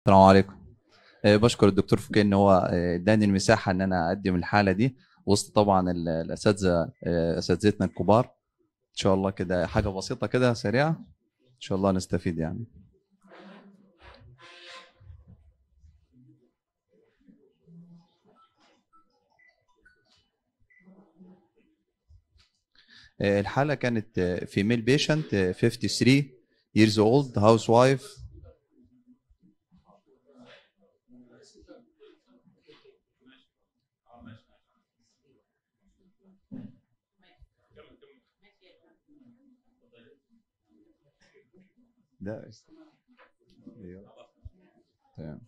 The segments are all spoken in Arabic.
السلام عليكم آه، بشكر الدكتور فوكي ان هو آه، اداني المساحه ان انا اقدم الحاله دي وسط طبعا الاساتذه آه، اساتذتنا الكبار ان شاء الله كده حاجه بسيطه كده سريعه ان شاء الله نستفيد يعني الحاله كانت فيميل بيشنت 53 years old housewife داعش أيوه. تمام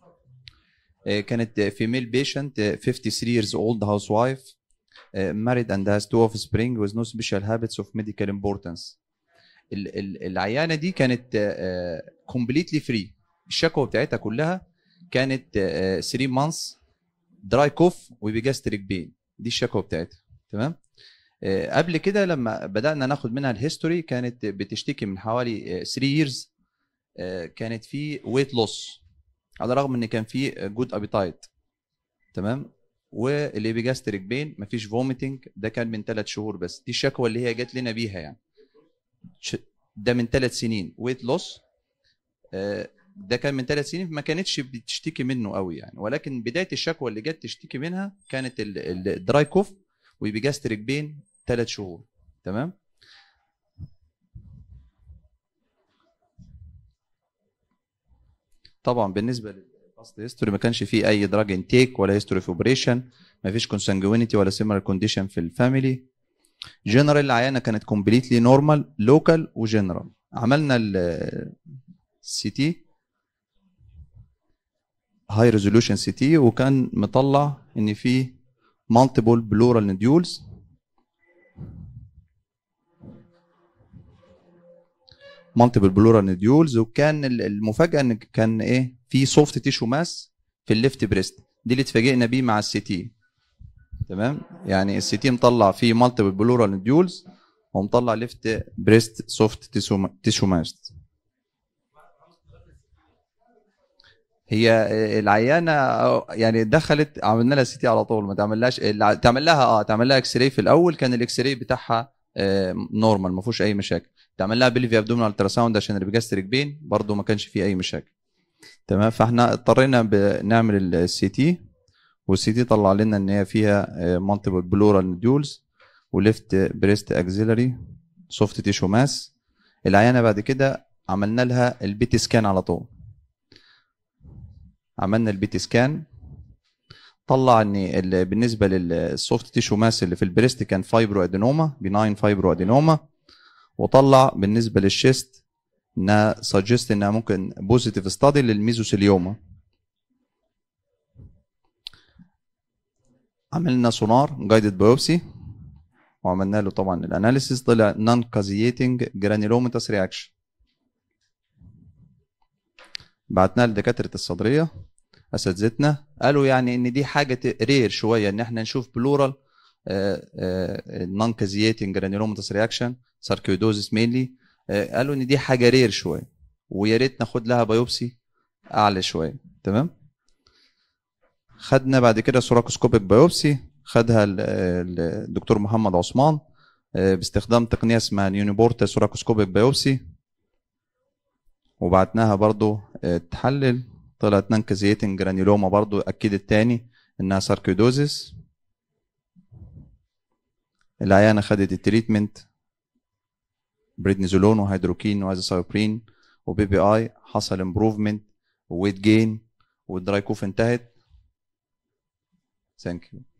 آه، كانت فيميل بيشنت 53 years old housewife آه، married and has two spring with no special habits of medical importance العيانه دي كانت كومبليتلي آه، فري الشكوى بتاعتها كلها كانت 3 مانس دراي كوف وبيجاستريك بين دي الشكوى بتاعتها تمام قبل كده لما بدانا ناخد منها الهيستوري كانت بتشتكي من حوالي 3 ييرز آه، كانت في ويت لوس على الرغم ان كان في جود ابيتايت تمام واللي بيجاستريك بين مفيش فوميتنج ده كان من ثلاث شهور بس دي الشكوى اللي هي جت لنا بيها يعني ده من ثلاث سنين ويت لوس آه، ده كان من ثلاث سنين ما كانتش بتشتكي منه قوي يعني ولكن بدايه الشكوى اللي جت تشتكي منها كانت الدراي كوف وبيجاستريك بين ثلاث شهور تمام طبعا بالنسبه للباست هيستوري ما كانش فيه اي دراج انتيك ولا هيستوري في اوبريشن ما فيش كونسانجوينيتي ولا سيمر كونديشن في الفاميلي جنرال العيانه كانت كومبليتلي نورمال لوكال وجنرال عملنا السي تي هاي ريزولوشن سي تي وكان مطلع ان في مالتيبل بلورال نديولز مالتيبل بلورال نديولز وكان المفاجاه ان كان ايه في سوفت تيشو ماس في الليفت بريست دي اللي اتفاجئنا بيه مع السي تي تمام يعني السي تي مطلع فيه مالتيبل بلورال نديولز ومطلع ليفت بريست سوفت تيشو ماس هي العيانه يعني دخلت عملنا لها سي تي على طول ما تعملهاش تعمل لها اه تعمل لها اكس راي في الاول كان الاكس راي بتاعها نورمال ما فيهوش اي مشاكل تعمل لها بليفي ابدومينال الترا ساوند عشان البيجاستريك بين برضو ما كانش فيه اي مشاكل تمام فاحنا اضطرينا نعمل السي تي والسي تي طلع لنا ان هي فيها مالتيبل بلورال نودولز وليفت بريست اكزيلري سوفت تيشو ماس العيانه بعد كده عملنا لها البي تي سكان على طول عملنا البي تي سكان طلع ان بالنسبه للسوفت تيشو ماس اللي في البريست كان فايبرو ادينوما بناين فايبرو ادينوما وطلع بالنسبه للشيست انها سجست انها ممكن بوزيتيف ستادي للميزوسيليوما عملنا سونار جايدد بايوبسي وعملنا له طبعا الاناليسيس طلع نون كازييتنج جرانيلوميتاس رياكشن بعتناه لدكاتره الصدريه اساتذتنا قالوا يعني ان دي حاجه رير شويه ان احنا نشوف بلورال نون كازياتين جرانيلوماتس رياكشن ساركيودوزس مينلي قالوا ان دي حاجه رير شويه ويا ريت ناخد لها بايوبسي اعلى شويه تمام خدنا بعد كده سوراكوسكوبيك بايوبسي خدها الدكتور محمد عثمان آه، باستخدام تقنيه اسمها نيونيبورتا سوراكوسكوبيك بايوبسي وبعتناها برضو آه، تحلل طلعت نانكازيتنج جرانيولوما برضو اكيد التاني انها ساركيدوزيس العيانه خدت التريتمنت بريدنيزولون وهيدروكين وازاسايوبرين وبي بي اي حصل امبروفمنت وويت جين والدراي كوف انتهت ثانك يو